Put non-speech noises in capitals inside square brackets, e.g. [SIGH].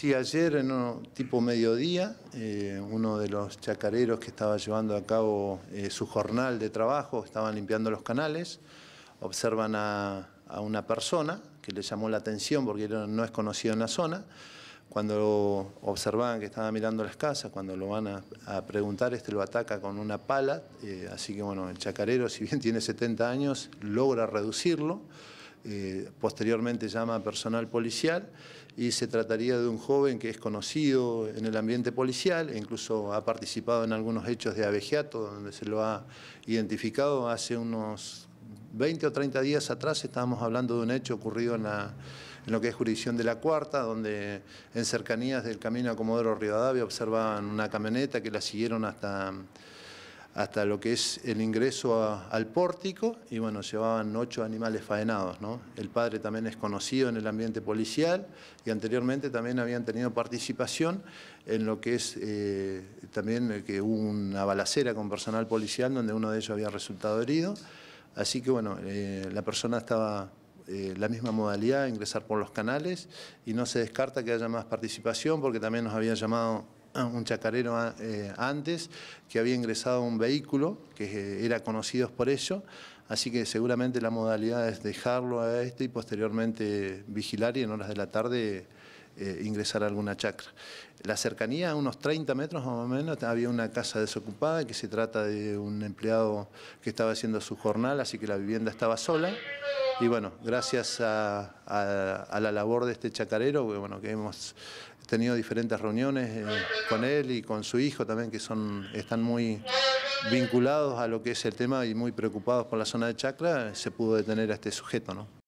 Sí, ayer en un tipo mediodía, eh, uno de los chacareros que estaba llevando a cabo eh, su jornal de trabajo, estaban limpiando los canales, observan a, una persona que le llamó la atención porque no es conocido en la zona. Cuando observaban que estaba mirando las casas, cuando lo van a, preguntar, este lo ataca con una pala. Eh, así que bueno, el chacarero, [LAUGHS] si bien tiene 70 años, logra reducirlo. Eh, posteriormente llama personal policial y se trataría de un joven que es conocido en el ambiente policial, incluso ha participado en algunos hechos de abejato donde se lo ha identificado hace unos 20 o 30 días atrás estábamos hablando de un hecho ocurrido en, la, en lo que es jurisdicción de la Cuarta, donde en cercanías del camino a Comodoro Rivadavia observaban una camioneta que la siguieron hasta hasta lo que es el ingreso al pórtico y bueno, llevaban ocho animales faenados. ¿no? El padre también es conocido en el ambiente policial y anteriormente también habían tenido participación en lo que es eh, también eh, que hubo una balacera con personal policial donde uno de ellos había resultado herido. Así que bueno, eh, la persona estaba en la misma modalidad, ingresar por los canales y no se descarta que haya más participación porque también nos habían llamado un chacarero eh, antes que había ingresado a un vehículo, que eh, era conocido por ello, así que seguramente la modalidad es dejarlo a este y posteriormente vigilar y en horas de la tarde eh, ingresar a alguna chacra. La cercanía, a unos 30 metros más o menos, había una casa desocupada que se trata de un empleado que estaba haciendo su jornal, así que la vivienda estaba sola. Y bueno, gracias a, la labor de este chacarero, bueno, que hemos tenido diferentes reuniones eh, con él y con su hijo también, que son, están muy vinculados a lo que es el tema y muy preocupados por la zona de Chacra, se pudo detener a este sujeto, ¿no?